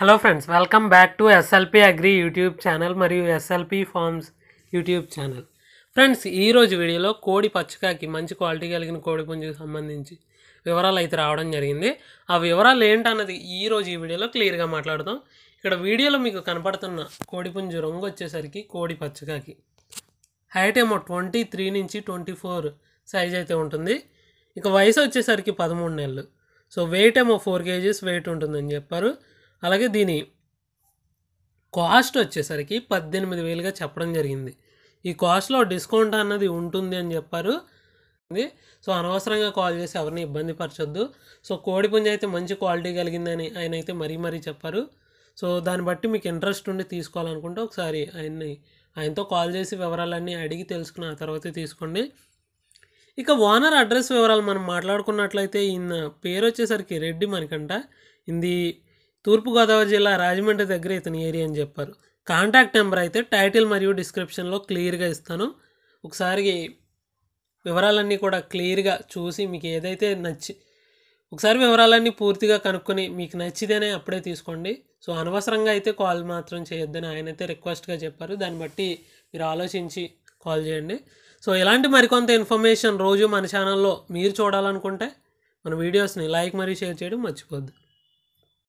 hello friends welcome back to SLP agri YouTube channel మరియు SLP farms YouTube channel friends ఈరోజు వీడియోలో కోడి పచ్చకాకి మంచి క్వాలిటీ కలిగిన కోడి పుంజుకి సంబంధించి వివరాలు అయితే రావడం జరిగింది ఆ వివరాలు ఏంటన్నది ఈరోజు ఈ వీడియోలో క్లియర్గా మాట్లాడదాం ఇక్కడ వీడియోలో మీకు కనపడుతున్న కోడి పుంజు రంగు వచ్చేసరికి కోడి పచ్చకాకి హైట్ ఏమో ట్వంటీ త్రీ నుంచి ట్వంటీ ఫోర్ సైజ్ అయితే ఉంటుంది ఇక వయసు వచ్చేసరికి పదమూడు నెలలు సో వెయిట్ ఏమో ఫోర్ కేజీస్ వెయిట్ ఉంటుందని చెప్పారు అలాగే దీని కాస్ట్ వచ్చేసరికి పద్దెనిమిది వేలుగా చెప్పడం జరిగింది ఈ కాస్ట్లో డిస్కౌంట్ అన్నది ఉంటుంది అని చెప్పారు సో అనవసరంగా కాల్ చేసి ఎవరిని ఇబ్బంది పరచొద్దు సో కోడి పుంజ అయితే మంచి క్వాలిటీ కలిగిందని ఆయన అయితే మరీ మరీ చెప్పారు సో దాన్ని బట్టి మీకు ఇంట్రెస్ట్ ఉండి తీసుకోవాలనుకుంటే ఒకసారి ఆయన్ని ఆయనతో కాల్ చేసి వివరాలన్నీ అడిగి తెలుసుకున్న తర్వాత తీసుకోండి ఇక ఓనర్ అడ్రస్ వివరాలు మనం మాట్లాడుకున్నట్లయితే ఈయన పేరు వచ్చేసరికి రెడ్డి మనకంట ఇది తూర్పుగోదావరి జిల్లా రాజమండ్రి దగ్గర ఇతని ఏరియా అని చెప్పారు కాంటాక్ట్ నెంబర్ అయితే టైటిల్ మరియు డిస్క్రిప్షన్లో క్లియర్గా ఇస్తాను ఒకసారి వివరాలన్నీ కూడా క్లియర్గా చూసి మీకు ఏదైతే నచ్చి ఒకసారి వివరాలన్నీ పూర్తిగా కనుక్కొని మీకు నచ్చిదేనే అప్పుడే తీసుకోండి సో అనవసరంగా అయితే కాల్ మాత్రం చేయొద్దని ఆయన అయితే రిక్వెస్ట్గా చెప్పారు దాన్ని బట్టి మీరు ఆలోచించి కాల్ చేయండి సో ఇలాంటి మరికొంత ఇన్ఫర్మేషన్ రోజు మన ఛానల్లో మీరు చూడాలనుకుంటే మన వీడియోస్ని లైక్ మరియు షేర్ చేయడం మర్చిపోద్దు